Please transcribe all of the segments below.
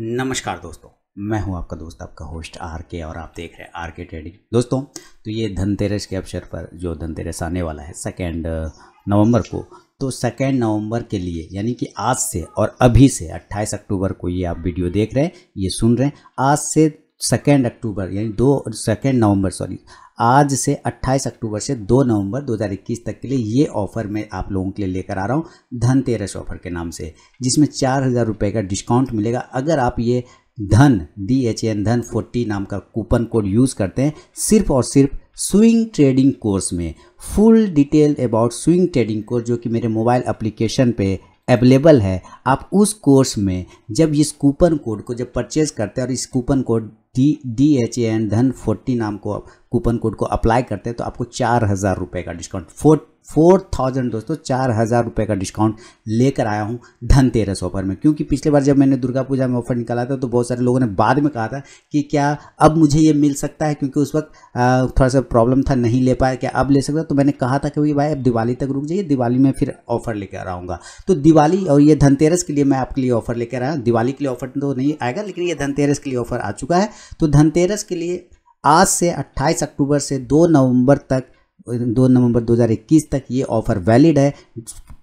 नमस्कार दोस्तों मैं हूं आपका दोस्त आपका होस्ट आर के और आप देख रहे हैं आर के ट्रेडिंग दोस्तों तो ये धनतेरस के अवसर पर जो धनतेरस आने वाला है सेकेंड uh, नवंबर को तो सेकेंड नवंबर के लिए यानी कि आज से और अभी से 28 अक्टूबर को ये आप वीडियो देख रहे हैं ये सुन रहे हैं आज से सेकेंड अक्टूबर यानी दो सेकेंड नवंबर सॉरी आज से 28 अक्टूबर से 2 नवंबर 2021 तक के लिए ये ऑफ़र मैं आप लोगों के लिए लेकर आ रहा हूँ धनतेरस ऑफ़र के नाम से जिसमें चार हज़ार रुपये का डिस्काउंट मिलेगा अगर आप ये Dhan D H N Dhan forty नाम का कूपन कोड यूज़ करते हैं सिर्फ और सिर्फ स्विंग ट्रेडिंग कोर्स में full detail about swing trading course जो कि मेरे मोबाइल अप्लीकेशन पर अवेलेबल है आप उस कोर्स में जब इस कूपन कोड को जब परचेज़ करते हैं और इस coupon code D D H A N Dhan forty नाम को कूपन कोड को अप्लाई करते हैं तो आपको चार हज़ार रुपये का डिस्काउंट फोर्ट फोर थाउजेंड दोस्तों चार हज़ार रुपये का डिस्काउंट लेकर आया हूँ धनतेरस ऑफर में क्योंकि पिछले बार जब मैंने दुर्गा पूजा में ऑफर निकाला था तो बहुत सारे लोगों ने बाद में कहा था कि क्या अब मुझे ये मिल सकता है क्योंकि उस वक्त थोड़ा सा प्रॉब्लम था नहीं ले पाया क्या अब ले सकता तो मैंने कहा था कि भाई अब दिवाली तक रुक जाइए दिवाली में फिर ऑफर लेकर आऊँगा तो दिवाली और ये धनतेरस के लिए मैं आपके लिए ऑफर लेकर आया दिवाली के लिए ऑफर तो नहीं आएगा लेकिन ये धनतेरस के लिए ऑफर आ चुका है तो धनतेरस के लिए आज से 28 अक्टूबर से 2 नवंबर तक दो नवंबर 2021 तक ये ऑफर वैलिड है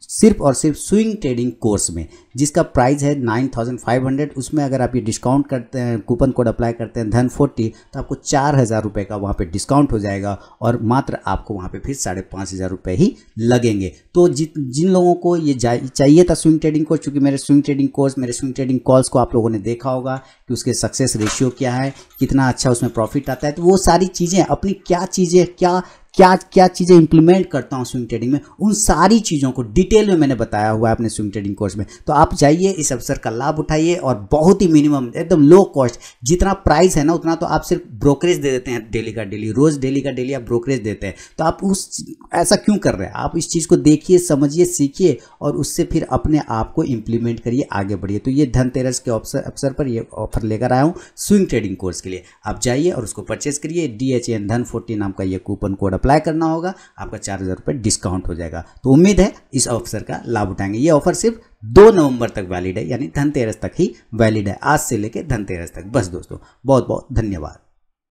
सिर्फ और सिर्फ स्विंग ट्रेडिंग कोर्स में जिसका प्राइस है 9500 उसमें अगर आप ये डिस्काउंट करते हैं कूपन कोड अप्लाई करते हैं धन फोर्टी तो आपको चार हज़ार रुपये का वहाँ पे डिस्काउंट हो जाएगा और मात्र आपको वहाँ पे फिर साढ़े पाँच हज़ार रुपये ही लगेंगे तो जिन जिन लोगों को ये चाहिए था स्विंग ट्रेडिंग कोर्स चूँकि मेरे स्विंग ट्रेडिंग कोर्स मेरे स्विंग ट्रेडिंग कॉल्स को आप लोगों ने देखा होगा कि उसके सक्सेस रेशियो क्या है कितना अच्छा उसमें प्रॉफिट आता है तो वो सारी चीज़ें अपनी क्या चीज़ें क्या क्या क्या चीज़ें इंप्लीमेंट करता हूँ स्विंग ट्रेडिंग में उन सारी चीज़ों को डिटेल में मैंने बताया हुआ है अपने स्विंग ट्रेडिंग कोर्स में तो आप जाइए इस अवसर का लाभ उठाइए और बहुत ही मिनिमम एकदम लो कॉस्ट जितना प्राइस है ना उतना तो आप सिर्फ ब्रोकरेज दे देते हैं डेली का डेली रोज़ डेली का डेली आप ब्रोकरेज देते हैं तो आप उस ऐसा क्यों कर रहे हैं आप इस चीज़ को देखिए समझिए सीखिए और उससे फिर अपने आप को इम्प्लीमेंट करिए आगे बढ़िए तो ये धनतेरस के अवसर अवसर पर ये ऑफर लेकर आया हूँ स्विंग ट्रेडिंग कोर्स के लिए आप जाइए और उसको परचेज करिए D H N Dhan forty नाम का ये कूपन कोड अप्लाई करना होगा आपका चार हज़ार रुपये डिस्काउंट हो जाएगा तो उम्मीद है इस ऑफर का लाभ उठाएंगे ये ऑफर सिर्फ दो नवंबर तक वैलिड है यानी धनतेरस तक ही वैलिड है आज से लेकर धनतेरस तक बस दोस्तों बहुत बहुत धन्यवाद